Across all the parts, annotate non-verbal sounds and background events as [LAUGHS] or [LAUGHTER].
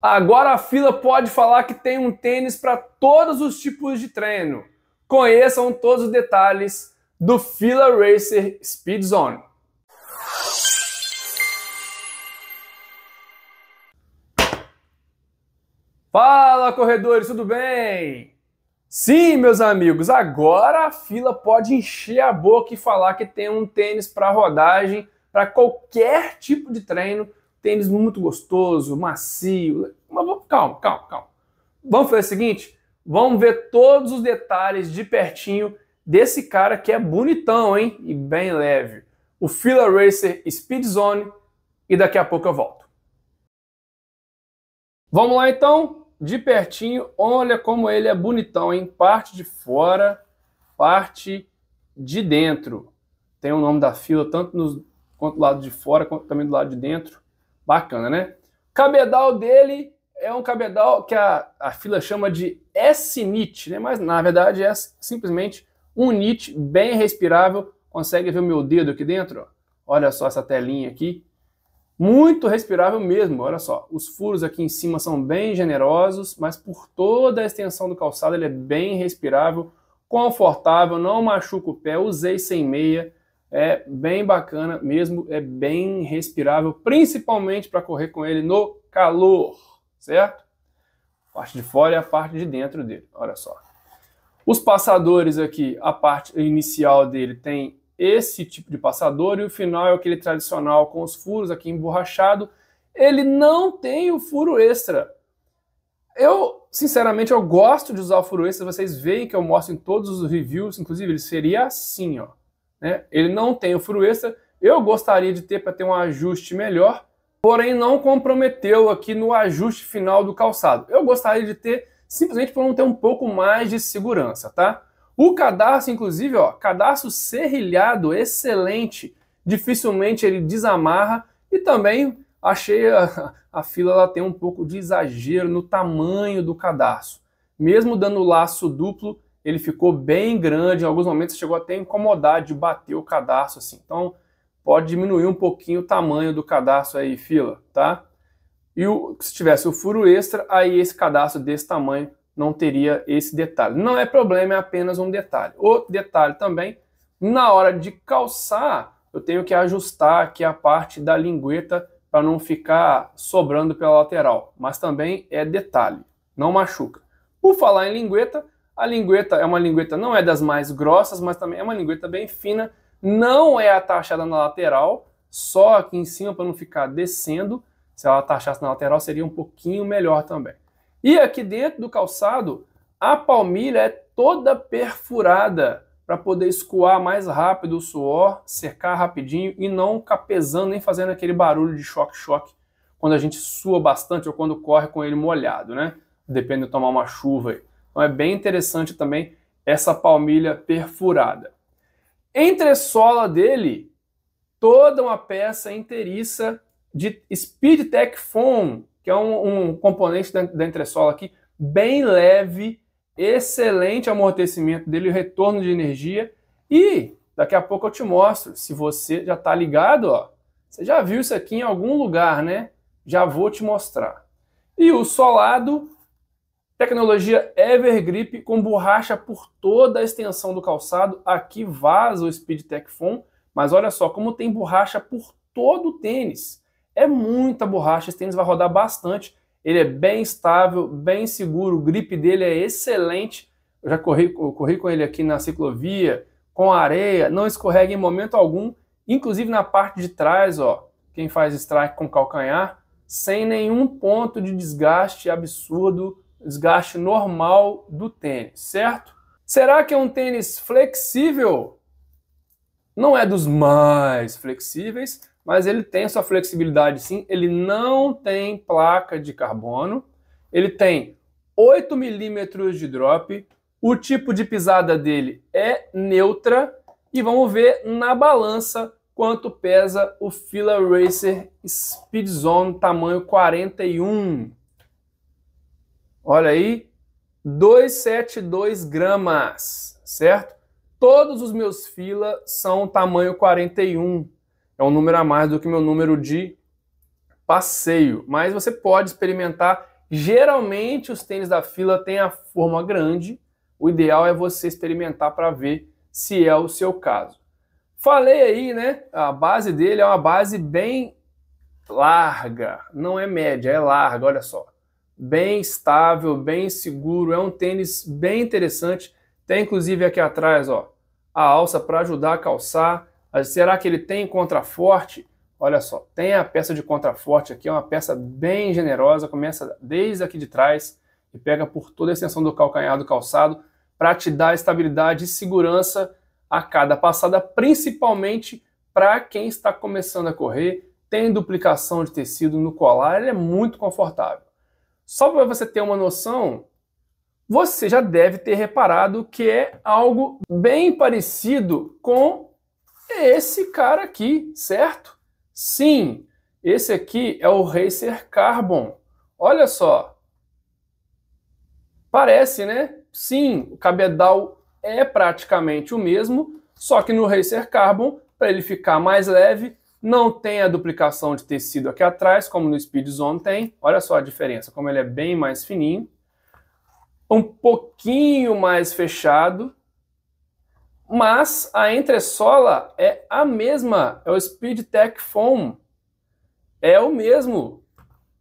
Agora a fila pode falar que tem um tênis para todos os tipos de treino. Conheçam todos os detalhes do Fila Racer Speed Zone. Fala corredores, tudo bem? Sim, meus amigos, agora a fila pode encher a boca e falar que tem um tênis para rodagem, para qualquer tipo de treino, Tênis muito gostoso, macio. Mas calma, calma, calma. Vamos fazer o seguinte: vamos ver todos os detalhes de pertinho desse cara que é bonitão, hein? E bem leve. O Fila Racer Speed Zone. E daqui a pouco eu volto. Vamos lá então, de pertinho. Olha como ele é bonitão, hein? Parte de fora, parte de dentro. Tem o nome da fila tanto no quanto do lado de fora, quanto também do lado de dentro. Bacana, né? Cabedal dele é um cabedal que a, a fila chama de S-NIT, né? Mas na verdade é simplesmente um NIT bem respirável. Consegue ver o meu dedo aqui dentro? Olha só essa telinha aqui. Muito respirável mesmo, olha só. Os furos aqui em cima são bem generosos, mas por toda a extensão do calçado ele é bem respirável, confortável, não machuca o pé. Usei sem meia, é bem bacana mesmo, é bem respirável, principalmente para correr com ele no calor, certo? A parte de fora e a parte de dentro dele, olha só. Os passadores aqui, a parte inicial dele tem esse tipo de passador e o final é aquele tradicional com os furos aqui emborrachado. Ele não tem o furo extra. Eu, sinceramente, eu gosto de usar o furo extra, vocês veem que eu mostro em todos os reviews, inclusive ele seria assim, ó né? Ele não tem o furo extra. Eu gostaria de ter para ter um ajuste melhor, porém não comprometeu aqui no ajuste final do calçado. Eu gostaria de ter simplesmente por não ter um pouco mais de segurança, tá? O cadastro, inclusive, ó, cadastro serrilhado, excelente. Dificilmente ele desamarra e também achei a, a fila ela tem um pouco de exagero no tamanho do cadastro. Mesmo dando laço duplo, ele ficou bem grande, em alguns momentos chegou até a incomodar de bater o cadarço assim. Então, pode diminuir um pouquinho o tamanho do cadarço aí, fila, tá? E o, se tivesse o furo extra, aí esse cadarço desse tamanho não teria esse detalhe. Não é problema, é apenas um detalhe. Outro detalhe também, na hora de calçar, eu tenho que ajustar aqui a parte da lingueta para não ficar sobrando pela lateral, mas também é detalhe, não machuca. Por falar em lingueta, a lingueta é uma lingueta, não é das mais grossas, mas também é uma lingueta bem fina. Não é atachada na lateral, só aqui em cima para não ficar descendo. Se ela atachasse na lateral, seria um pouquinho melhor também. E aqui dentro do calçado, a palmilha é toda perfurada para poder escoar mais rápido o suor, secar rapidinho e não capezando nem fazendo aquele barulho de choque-choque quando a gente sua bastante ou quando corre com ele molhado, né? Depende de tomar uma chuva aí. Então é bem interessante também essa palmilha perfurada. Entre a sola dele, toda uma peça inteiriça de Speedtech Foam, que é um, um componente da, entressola aqui bem leve, excelente amortecimento dele, retorno de energia. E daqui a pouco eu te mostro. Se você já está ligado, ó, você já viu isso aqui em algum lugar, né? Já vou te mostrar. E o solado Tecnologia Evergrip com borracha por toda a extensão do calçado. Aqui vaza o Speed Tech Foam, mas olha só como tem borracha por todo o tênis. É muita borracha, esse tênis vai rodar bastante. Ele é bem estável, bem seguro, o grip dele é excelente. Eu já corri, eu corri com ele aqui na ciclovia, com areia, não escorrega em momento algum, inclusive na parte de trás, ó. Quem faz strike com calcanhar, sem nenhum ponto de desgaste absurdo desgaste normal do tênis, certo? Será que é um tênis flexível? Não é dos mais flexíveis, mas ele tem sua flexibilidade sim. Ele não tem placa de carbono, ele tem 8 milímetros de drop, o tipo de pisada dele é neutra e vamos ver na balança quanto pesa o Fila Racer Speed Zone tamanho 41. Olha aí, 272 gramas, certo? Todos os meus fila são tamanho 41. É um número a mais do que meu número de passeio. Mas você pode experimentar. Geralmente os tênis da fila têm a forma grande. O ideal é você experimentar para ver se é o seu caso. Falei aí, né? A base dele é uma base bem larga, não é média, é larga, olha só bem estável, bem seguro, é um tênis bem interessante. Tem inclusive aqui atrás, ó, a alça para ajudar a calçar. Será que ele tem contraforte? Olha só, tem a peça de contraforte aqui, é uma peça bem generosa, começa desde aqui de trás e pega por toda a extensão do calcanhar do calçado para te dar estabilidade e segurança a cada passada, principalmente para quem está começando a correr, tem duplicação de tecido no colar, ele é muito confortável. Só para você ter uma noção, você já deve ter reparado que é algo bem parecido com esse cara aqui, certo? Sim, esse aqui é o Racer Carbon. Olha só. Parece, né? Sim, o cabedal é praticamente o mesmo, só que no Racer Carbon, para ele ficar mais leve, não tem a duplicação de tecido aqui atrás, como no Speed Zone tem. Olha só a diferença, como ele é bem mais fininho. Um pouquinho mais fechado. Mas a entressola é a mesma, é o Speed Tech Foam. É o mesmo,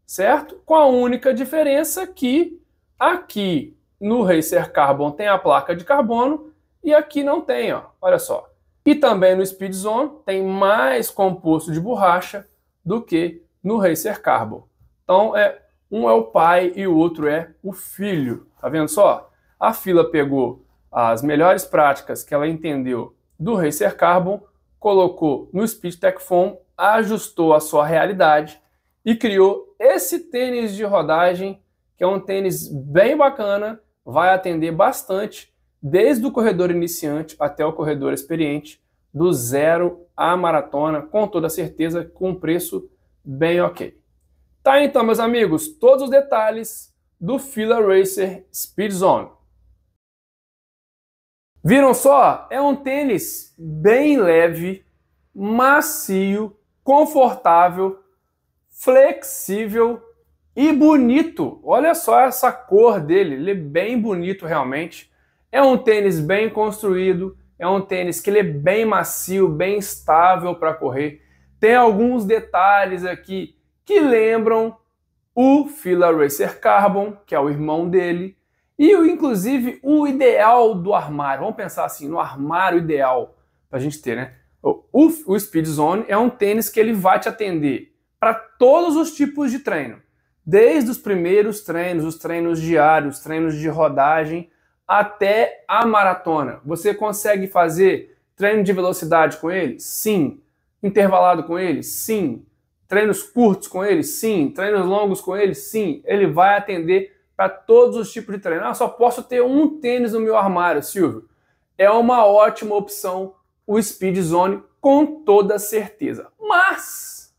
certo? Com a única diferença que aqui no Racer Carbon tem a placa de carbono e aqui não tem, ó. olha só. E também no Speed Zone tem mais composto de borracha do que no Racer Carbon. Então é um é o pai e o outro é o filho. Tá vendo só? A fila pegou as melhores práticas que ela entendeu do Racer Carbon, colocou no Speed Tech Foam, ajustou a sua realidade e criou esse tênis de rodagem, que é um tênis bem bacana, vai atender bastante desde o corredor iniciante até o corredor experiente, do zero à maratona, com toda certeza, com um preço bem ok. Tá então, meus amigos, todos os detalhes do Fila Racer Speed Zone. Viram só? É um tênis bem leve, macio, confortável, flexível e bonito. Olha só essa cor dele, ele é bem bonito realmente. É um tênis bem construído, é um tênis que ele é bem macio, bem estável para correr. Tem alguns detalhes aqui que lembram o Fila Racer Carbon, que é o irmão dele, e inclusive o ideal do armário. Vamos pensar assim, no armário ideal para a gente ter, né? O, o Speed Zone é um tênis que ele vai te atender para todos os tipos de treino, desde os primeiros treinos, os treinos diários, treinos de rodagem, até a maratona. Você consegue fazer treino de velocidade com ele? Sim. Intervalado com ele? Sim. Treinos curtos com ele? Sim. Treinos longos com ele? Sim. Ele vai atender para todos os tipos de treino. Ah, só posso ter um tênis no meu armário, Silvio. É uma ótima opção o Speed Zone, com toda certeza. Mas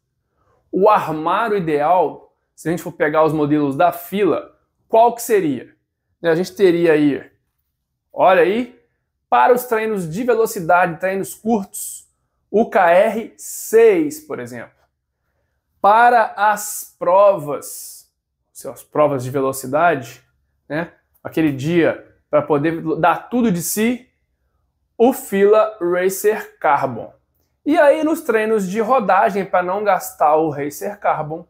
o armário ideal, se a gente for pegar os modelos da fila, qual que seria? A gente teria aí Olha aí, para os treinos de velocidade, treinos curtos, o KR6, por exemplo. Para as provas, as provas de velocidade, né? Aquele dia para poder dar tudo de si, o Fila Racer Carbon. E aí nos treinos de rodagem para não gastar o Racer Carbon,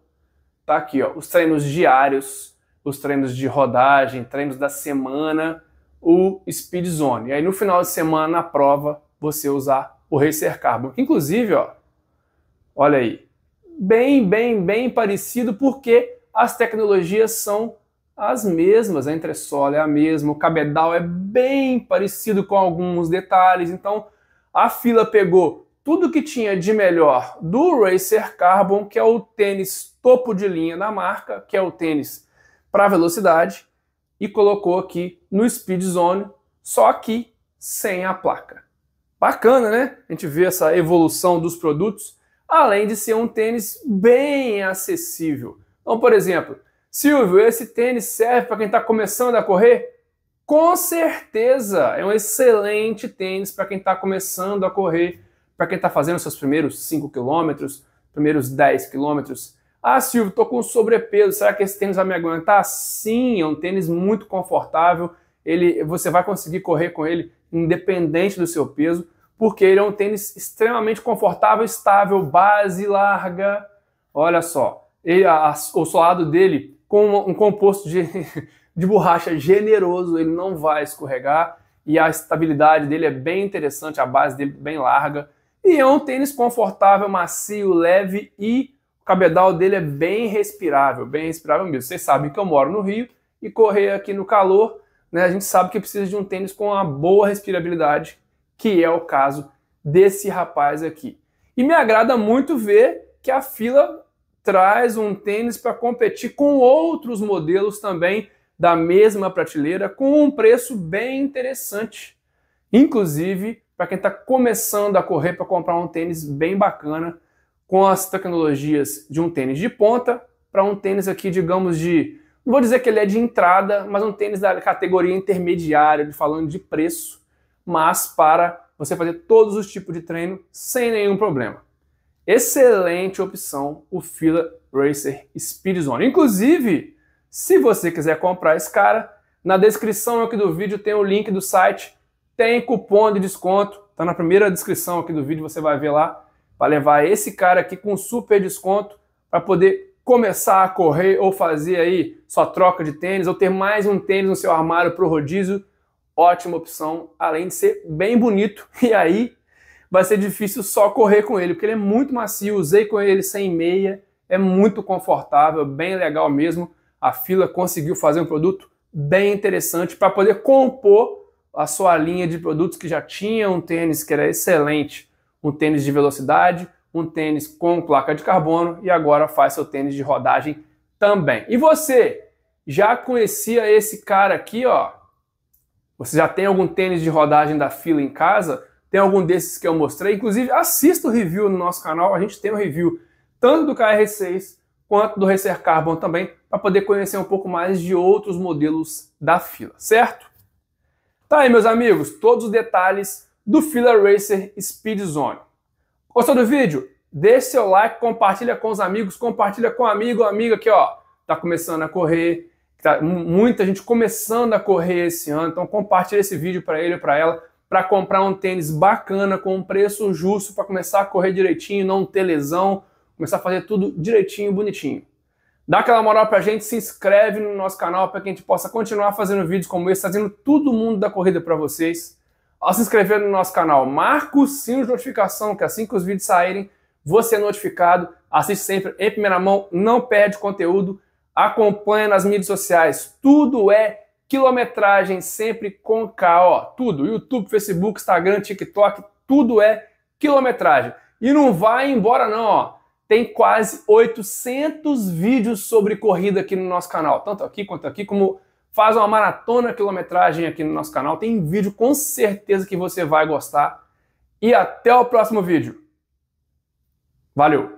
tá aqui, ó, os treinos diários, os treinos de rodagem, treinos da semana, o Speed Zone. E aí no final de semana, na prova, você usar o Racer Carbon. Inclusive, ó, olha aí, bem, bem, bem parecido, porque as tecnologias são as mesmas, a entressola é a mesma, o cabedal é bem parecido com alguns detalhes, então a fila pegou tudo que tinha de melhor do Racer Carbon, que é o tênis topo de linha da marca, que é o tênis para velocidade, e colocou aqui no Speed Zone, só aqui sem a placa. Bacana, né? A gente vê essa evolução dos produtos, além de ser um tênis bem acessível. Então, por exemplo, Silvio, esse tênis serve para quem está começando a correr? Com certeza, é um excelente tênis para quem está começando a correr, para quem está fazendo seus primeiros 5 quilômetros, primeiros 10 quilômetros. Ah, Silvio, estou com sobrepeso. Será que esse tênis vai me aguentar? Sim, é um tênis muito confortável. Ele, você vai conseguir correr com ele independente do seu peso, porque ele é um tênis extremamente confortável, estável, base larga. Olha só, ele, a, a, o solado dele com um, um composto de, [LAUGHS] de borracha generoso, ele não vai escorregar e a estabilidade dele é bem interessante, a base dele bem larga. E é um tênis confortável, macio, leve e cabedal dele é bem respirável, bem respirável mesmo. Vocês sabem que eu moro no Rio e correr aqui no calor, né, a gente sabe que precisa de um tênis com uma boa respirabilidade, que é o caso desse rapaz aqui. E me agrada muito ver que a fila traz um tênis para competir com outros modelos também da mesma prateleira, com um preço bem interessante. Inclusive, para quem está começando a correr para comprar um tênis bem bacana, com as tecnologias de um tênis de ponta para um tênis aqui, digamos, de. Não vou dizer que ele é de entrada, mas um tênis da categoria intermediária, falando de preço, mas para você fazer todos os tipos de treino sem nenhum problema. Excelente opção o Fila Racer Speed Zone. Inclusive, se você quiser comprar esse cara, na descrição aqui do vídeo tem o link do site, tem cupom de desconto, está na primeira descrição aqui do vídeo, você vai ver lá para levar esse cara aqui com super desconto para poder começar a correr ou fazer aí sua troca de tênis ou ter mais um tênis no seu armário para o rodízio. Ótima opção, além de ser bem bonito. [LAUGHS] E aí vai ser difícil só correr com ele, porque ele é muito macio. Usei com ele sem meia, é muito confortável, bem legal mesmo. A fila conseguiu fazer um produto bem interessante para poder compor a sua linha de produtos que já tinha um tênis que era excelente um tênis de velocidade, um tênis com placa de carbono e agora faz seu tênis de rodagem também. E você já conhecia esse cara aqui, ó? Você já tem algum tênis de rodagem da fila em casa? Tem algum desses que eu mostrei? Inclusive, assista o review no nosso canal, a gente tem um review tanto do KR6 quanto do Racer Carbon também, para poder conhecer um pouco mais de outros modelos da fila, certo? Tá aí, meus amigos, todos os detalhes do Fila Racer Speed Zone. Gostou do vídeo? Deixe seu like, compartilha com os amigos, compartilha com o amigo ou amiga que ó, tá começando a correr, tá muita gente começando a correr esse ano, então compartilha esse vídeo para ele ou para ela para comprar um tênis bacana com um preço justo para começar a correr direitinho, não ter lesão, começar a fazer tudo direitinho, bonitinho. Dá aquela moral pra gente, se inscreve no nosso canal para que a gente possa continuar fazendo vídeos como esse, trazendo todo mundo da corrida para vocês ao se inscrever no nosso canal. Marca o sino de notificação, que assim que os vídeos saírem, você é notificado. Assiste sempre em primeira mão, não perde conteúdo. Acompanha nas mídias sociais. Tudo é quilometragem, sempre com K, ó. Tudo. YouTube, Facebook, Instagram, TikTok, tudo é quilometragem. E não vai embora, não, ó. Tem quase 800 vídeos sobre corrida aqui no nosso canal, tanto aqui quanto aqui, como faz uma maratona quilometragem aqui no nosso canal. Tem vídeo com certeza que você vai gostar. E até o próximo vídeo. Valeu!